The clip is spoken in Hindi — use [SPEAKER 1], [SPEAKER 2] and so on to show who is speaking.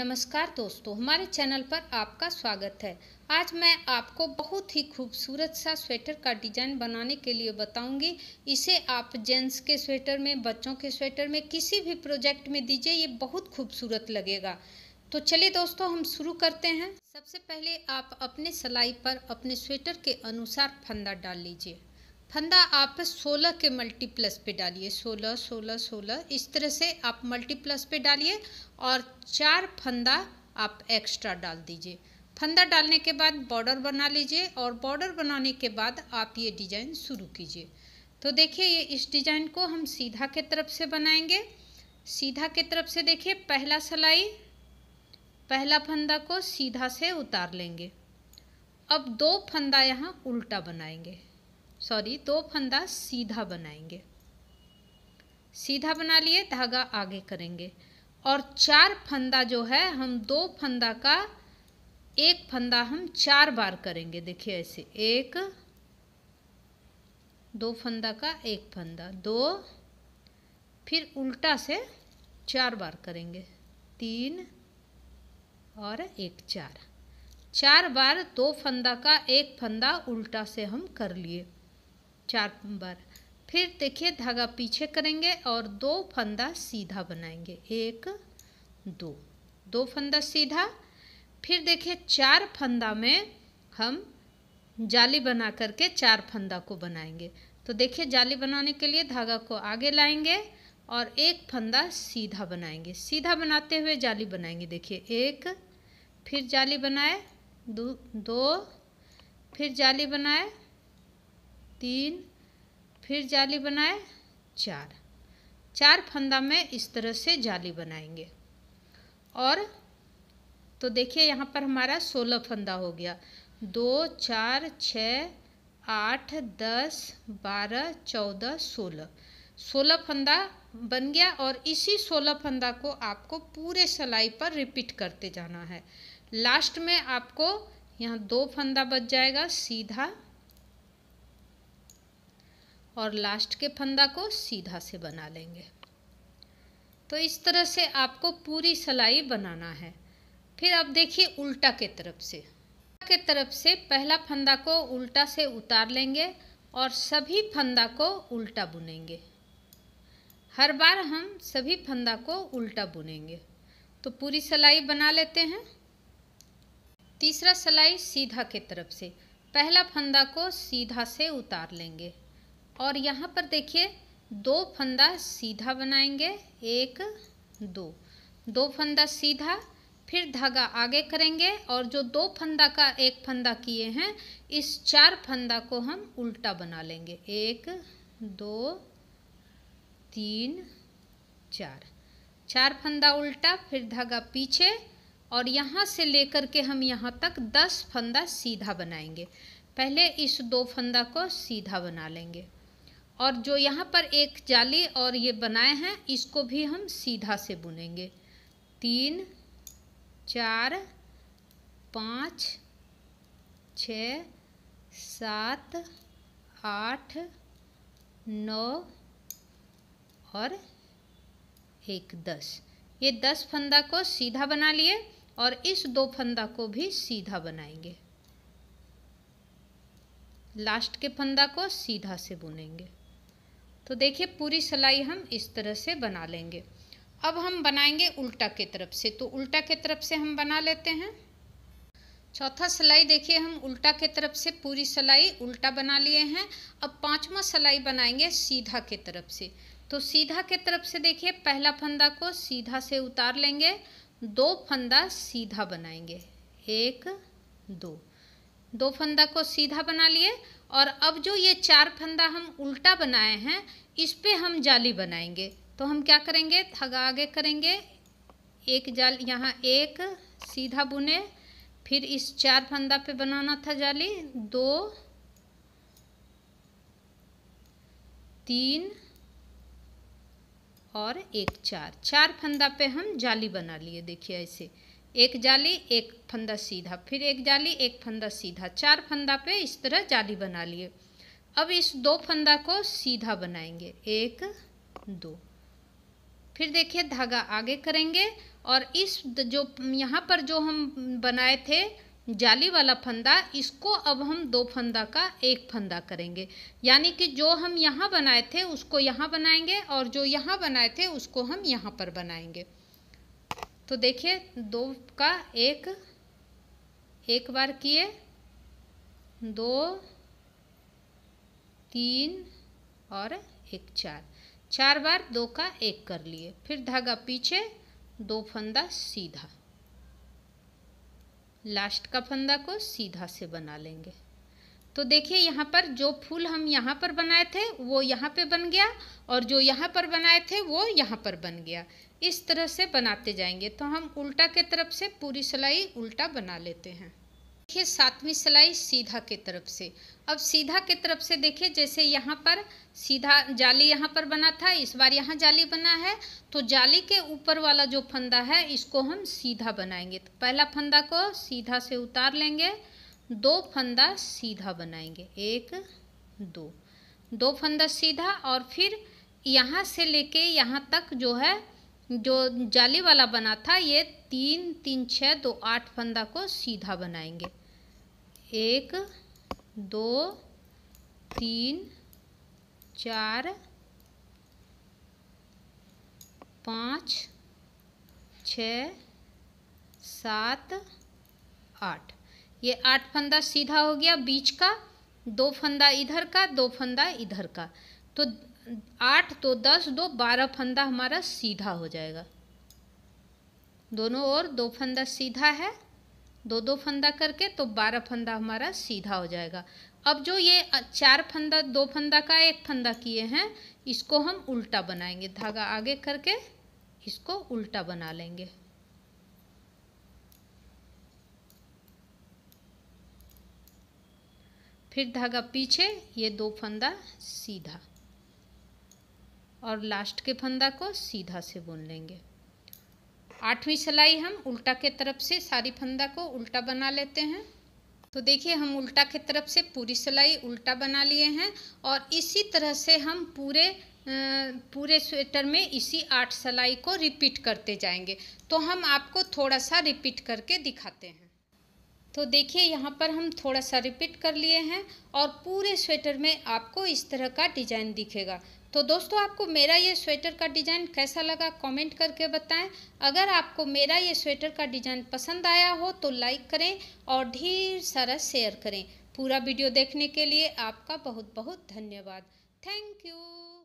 [SPEAKER 1] नमस्कार दोस्तों हमारे चैनल पर आपका स्वागत है आज मैं आपको बहुत ही खूबसूरत सा स्वेटर का डिजाइन बनाने के लिए बताऊंगी इसे आप जेंट्स के स्वेटर में बच्चों के स्वेटर में किसी भी प्रोजेक्ट में दीजिए ये बहुत खूबसूरत लगेगा तो चलिए दोस्तों हम शुरू करते हैं सबसे पहले आप अपने सिलाई पर अपने स्वेटर के अनुसार फंदा डाल लीजिए फंदा आप 16 के मल्टीप्लस पे डालिए 16 16 16 इस तरह से आप मल्टीप्लस पे डालिए और चार फंदा आप एक्स्ट्रा डाल दीजिए फंदा डालने के बाद बॉर्डर बना लीजिए और बॉर्डर बनाने के बाद आप ये डिजाइन शुरू कीजिए तो देखिए ये इस डिजाइन को हम सीधा के तरफ से बनाएंगे सीधा के तरफ से देखिए पहला सिलाई पहला फंदा को सीधा से उतार लेंगे अब दो फंदा यहाँ उल्टा बनाएंगे सॉरी दो फंदा सीधा बनाएंगे सीधा बना लिए धागा आगे करेंगे और चार फंदा जो है हम दो फंदा का एक फंदा हम चार बार करेंगे देखिए ऐसे एक दो फंदा का एक फंदा दो फिर उल्टा से चार बार करेंगे तीन और एक चार चार बार दो फंदा का एक फंदा उल्टा से हम कर लिए चार बार फिर देखिए धागा पीछे करेंगे और दो फंदा सीधा बनाएंगे एक दो दो फंदा सीधा फिर देखिए चार फंदा में हम जाली बना करके चार फंदा को बनाएंगे तो देखिए जाली बनाने के लिए धागा को आगे लाएंगे और एक फंदा सीधा बनाएंगे सीधा बनाते हुए जाली बनाएंगे देखिए एक फिर जाली बनाए दो, दो फिर जाली बनाए तीन फिर जाली बनाए चार चार फंदा में इस तरह से जाली बनाएंगे और तो देखिए यहाँ पर हमारा सोलह फंदा हो गया दो चार छ आठ दस बारह चौदह सोलह सोलह फंदा बन गया और इसी सोलह फंदा को आपको पूरे सिलाई पर रिपीट करते जाना है लास्ट में आपको यहाँ दो फंदा बच जाएगा सीधा और लास्ट के फंदा को सीधा से बना लेंगे तो इस तरह से आपको पूरी सलाई बनाना है फिर आप देखिए उल्टा के तरफ से के तरफ से पहला फंदा को उल्टा से उतार लेंगे और सभी फंदा को उल्टा बुनेंगे हर बार हम सभी फंदा को उल्टा बुनेंगे तो पूरी सलाई बना लेते हैं तीसरा सलाई सीधा के तरफ से पहला फंदा को सीधा से उतार लेंगे और यहाँ पर देखिए दो फंदा सीधा बनाएंगे एक दो दो फंदा सीधा फिर धागा आगे करेंगे और जो दो फंदा का एक फंदा किए हैं इस चार फंदा को हम उल्टा बना लेंगे एक दो तीन चार चार फंदा उल्टा फिर धागा पीछे और यहाँ से लेकर के हम यहाँ तक दस फंदा सीधा बनाएंगे पहले इस दो फंदा को सीधा बना लेंगे और जो यहाँ पर एक जाली और ये बनाए हैं इसको भी हम सीधा से बुनेंगे तीन चार पाँच छ सात आठ नौ और एक दस ये दस फंदा को सीधा बना लिए और इस दो फंदा को भी सीधा बनाएंगे लास्ट के फंदा को सीधा से बुनेंगे तो देखिए पूरी सिलाई हम इस तरह से बना लेंगे अब हम बनाएंगे उल्टा के तरफ से तो उल्टा के तरफ से हम बना लेते हैं चौथा सिलाई देखिए हम उल्टा के तरफ से पूरी सिलाई उल्टा बना लिए हैं अब पांचवा सिलाई बनाएंगे सीधा के तरफ से तो सीधा के तरफ से देखिए पहला फंदा को सीधा से उतार लेंगे दो फंदा सीधा बनाएंगे एक दो दो फंदा को सीधा बना लिए और अब जो ये चार फंदा हम उल्टा बनाए हैं इस पर हम जाली बनाएंगे तो हम क्या करेंगे धागा आगे करेंगे एक जाल यहाँ एक सीधा बुने फिर इस चार फंदा पे बनाना था जाली दो तीन और एक चार चार फंदा पे हम जाली बना लिए देखिए ऐसे एक जाली एक फंदा सीधा फिर एक जाली एक फंदा सीधा चार फंदा पे इस तरह जाली बना लिए अब इस दो फंदा को सीधा बनाएंगे एक दो फिर देखिए धागा आगे करेंगे और इस जो यहाँ पर जो हम बनाए थे जाली वाला फंदा इसको अब हम दो फंदा का एक फंदा करेंगे यानी कि जो हम यहाँ बनाए थे उसको यहाँ बनाएंगे और जो यहाँ बनाए थे उसको हम यहाँ पर बनाएंगे तो देखिए दो का एक एक बार किए दो तीन और एक चार चार बार दो का एक कर लिए फिर धागा पीछे दो फंदा सीधा लास्ट का फंदा को सीधा से बना लेंगे तो देखिए यहाँ पर जो फूल हम यहाँ पर बनाए थे वो यहाँ पे बन गया और जो यहाँ पर बनाए थे वो यहाँ पर बन गया इस तरह से बनाते जाएंगे तो हम उल्टा के तरफ से पूरी सिलाई उल्टा बना लेते हैं देखिए सातवीं सिलाई सीधा के तरफ से अब सीधा के तरफ से देखिए जैसे यहाँ पर सीधा जाली यहाँ पर बना था इस बार यहाँ जाली बना है तो जाली के ऊपर वाला जो फंदा है इसको हम सीधा बनाएंगे तो पहला फंदा को सीधा से उतार लेंगे दो फंदा सीधा बनाएंगे एक दो दो फंदा सीधा और फिर यहाँ से लेके यहाँ तक जो है जो जाली वाला बना था ये तीन तीन छः दो आठ फंदा को सीधा बनाएंगे एक दो तीन चार पाँच छ सात आठ ये आठ फंदा सीधा हो गया बीच का दो फंदा इधर का दो फंदा इधर का तो आठ तो दस दो बारह फंदा हमारा सीधा हो जाएगा दोनों ओर दो फंदा सीधा है दो दो फंदा करके तो बारह फंदा हमारा सीधा हो जाएगा अब जो ये चार फंदा दो फंदा का एक फंदा किए हैं इसको हम उल्टा बनाएंगे धागा आगे करके इसको उल्टा बना लेंगे फिर धागा पीछे ये दो फंदा सीधा और लास्ट के फंदा को सीधा से बुन लेंगे आठवीं सिलाई हम उल्टा के तरफ से सारी फंदा को उल्टा बना लेते हैं तो देखिए हम उल्टा के तरफ से पूरी सिलाई उल्टा बना लिए हैं और इसी तरह से हम पूरे पूरे स्वेटर में इसी आठ सिलाई को रिपीट करते जाएंगे तो हम आपको थोड़ा सा रिपीट करके दिखाते हैं तो देखिए यहाँ पर हम थोड़ा सा रिपीट कर लिए हैं और पूरे स्वेटर में आपको इस तरह का डिज़ाइन दिखेगा तो दोस्तों आपको मेरा ये स्वेटर का डिज़ाइन कैसा लगा कमेंट करके बताएं अगर आपको मेरा ये स्वेटर का डिज़ाइन पसंद आया हो तो लाइक करें और ढेर सारा शेयर करें पूरा वीडियो देखने के लिए आपका बहुत बहुत धन्यवाद थैंक यू